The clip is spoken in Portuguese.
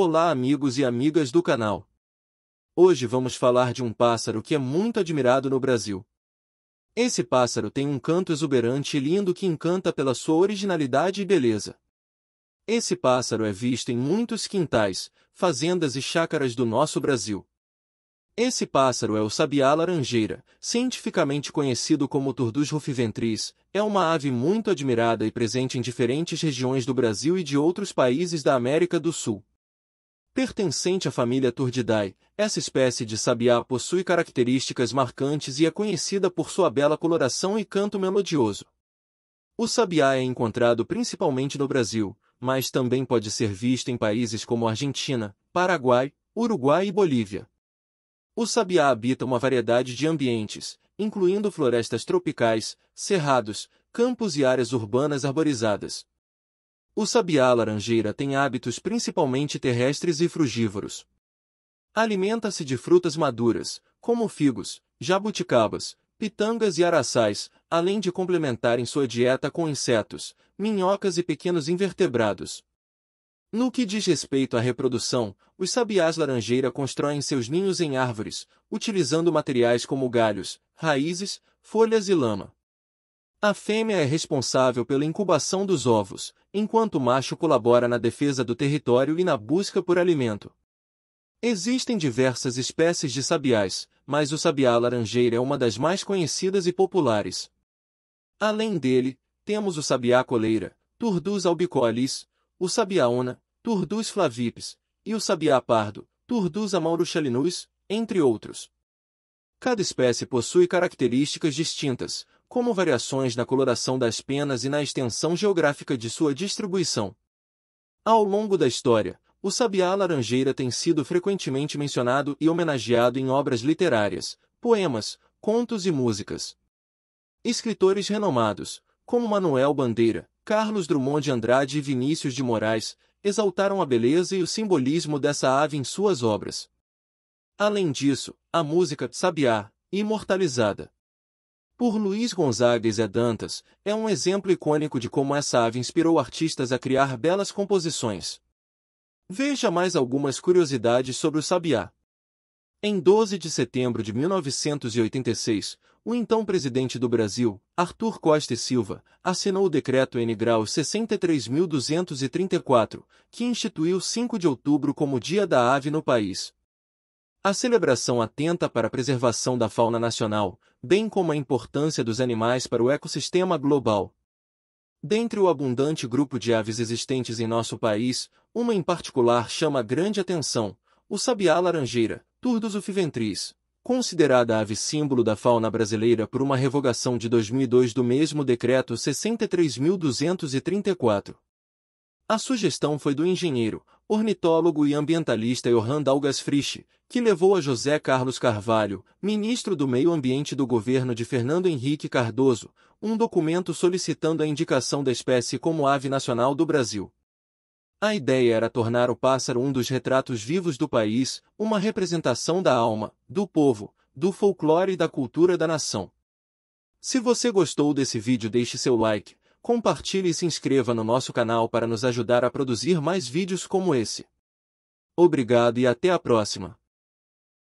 Olá amigos e amigas do canal. Hoje vamos falar de um pássaro que é muito admirado no Brasil. Esse pássaro tem um canto exuberante e lindo que encanta pela sua originalidade e beleza. Esse pássaro é visto em muitos quintais, fazendas e chácaras do nosso Brasil. Esse pássaro é o sabiá laranjeira, cientificamente conhecido como turdus rufiventris, é uma ave muito admirada e presente em diferentes regiões do Brasil e de outros países da América do Sul. Pertencente à família Turdidae, essa espécie de sabiá possui características marcantes e é conhecida por sua bela coloração e canto melodioso. O sabiá é encontrado principalmente no Brasil, mas também pode ser visto em países como Argentina, Paraguai, Uruguai e Bolívia. O sabiá habita uma variedade de ambientes, incluindo florestas tropicais, cerrados, campos e áreas urbanas arborizadas, o sabiá laranjeira tem hábitos principalmente terrestres e frugívoros. Alimenta-se de frutas maduras, como figos, jabuticabas, pitangas e araçais, além de complementar em sua dieta com insetos, minhocas e pequenos invertebrados. No que diz respeito à reprodução, os sabiás laranjeira constroem seus ninhos em árvores, utilizando materiais como galhos, raízes, folhas e lama. A fêmea é responsável pela incubação dos ovos, enquanto o macho colabora na defesa do território e na busca por alimento. Existem diversas espécies de sabiás, mas o sabiá laranjeira é uma das mais conhecidas e populares. Além dele, temos o sabiá coleira, Turdus albicolis, o sabiá ona, Turdus flavipes, e o sabiá pardo, Turdus amauruchalinus, entre outros. Cada espécie possui características distintas, como variações na coloração das penas e na extensão geográfica de sua distribuição. Ao longo da história, o sabiá laranjeira tem sido frequentemente mencionado e homenageado em obras literárias, poemas, contos e músicas. Escritores renomados, como Manuel Bandeira, Carlos Drummond de Andrade e Vinícius de Moraes, exaltaram a beleza e o simbolismo dessa ave em suas obras. Além disso, a música sabiá, imortalizada, por Luiz Gonzagues e Dantas, é um exemplo icônico de como essa ave inspirou artistas a criar belas composições. Veja mais algumas curiosidades sobre o sabiá. Em 12 de setembro de 1986, o então presidente do Brasil, Arthur Costa e Silva, assinou o decreto N. 63.234, que instituiu 5 de outubro como Dia da Ave no país. A celebração atenta para a preservação da fauna nacional, bem como a importância dos animais para o ecossistema global. Dentre o abundante grupo de aves existentes em nosso país, uma em particular chama grande atenção, o sabiá laranjeira, Turdus ufiventris, considerada ave símbolo da fauna brasileira por uma revogação de 2002 do mesmo decreto 63234. A sugestão foi do engenheiro, ornitólogo e ambientalista Johan Dalgas Frisch, que levou a José Carlos Carvalho, ministro do Meio Ambiente do governo de Fernando Henrique Cardoso, um documento solicitando a indicação da espécie como ave nacional do Brasil. A ideia era tornar o pássaro um dos retratos vivos do país, uma representação da alma, do povo, do folclore e da cultura da nação. Se você gostou desse vídeo deixe seu like, compartilhe e se inscreva no nosso canal para nos ajudar a produzir mais vídeos como esse. Obrigado e até a próxima!